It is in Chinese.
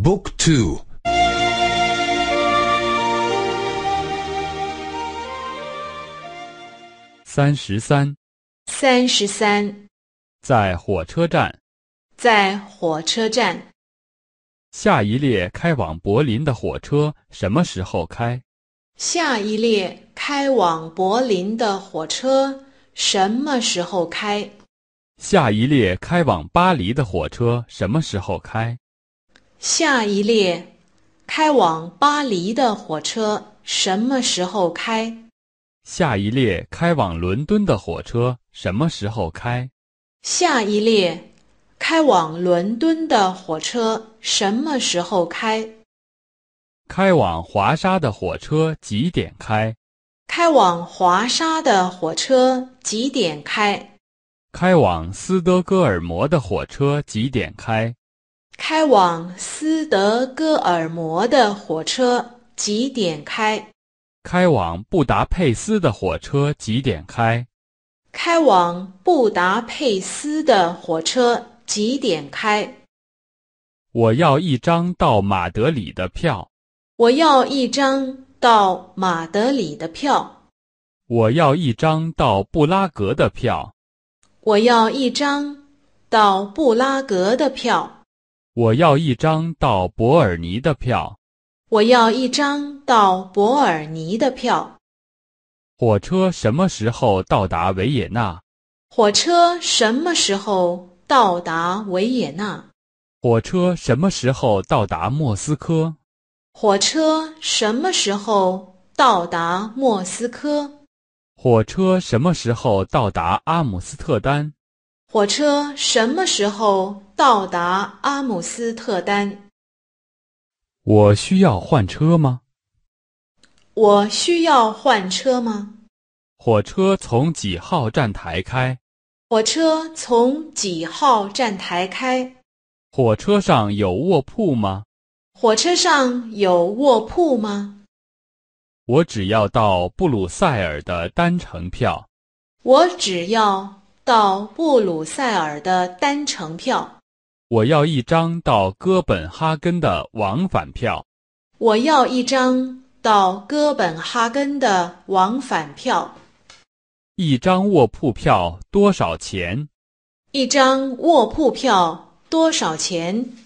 Book two。三十三，三十三，在火车站，在火车站。下一列开往柏林的火车什么时候开？下一列开往柏林的火车什么时候开？下一列开往巴黎的火车什么时候开？下一列开往巴黎的火车什么时候开？下一列开往伦敦的火车什么时候开？下一列开往伦敦的火车什么时候开？开往华沙的火车几点开？开往华沙的火车几点开？开往斯德哥尔摩的火车几点开？开往斯德哥尔摩的火车几点开？开往布达佩斯的火车几点开？开往布达佩斯的火车几点开？我要一张到马德里的票。我要一张到马德里的票。我要一张到布拉格的票。我要一张到布拉格的票。我要一张到伯尔尼的票。我要一张到伯尔尼的票。火车什么时候到达维也纳？火车什么时候到达维也纳？火车什么时候到达莫斯科？火车什么时候到达莫斯科？火车什么时候到达阿姆斯特丹？火车什么时候到达阿姆斯特丹？我需要换车吗？我需要换车吗？火车从几号站台开？火车从几号站台开？火车上有卧铺吗？火车上有卧铺吗？我只要到布鲁塞尔的单程票。我只要。到布鲁塞尔的单程票。我要一张到哥本哈根的往返票。我要一张到哥本哈根的往返票。一张卧铺票多少钱？一张卧铺票多少钱？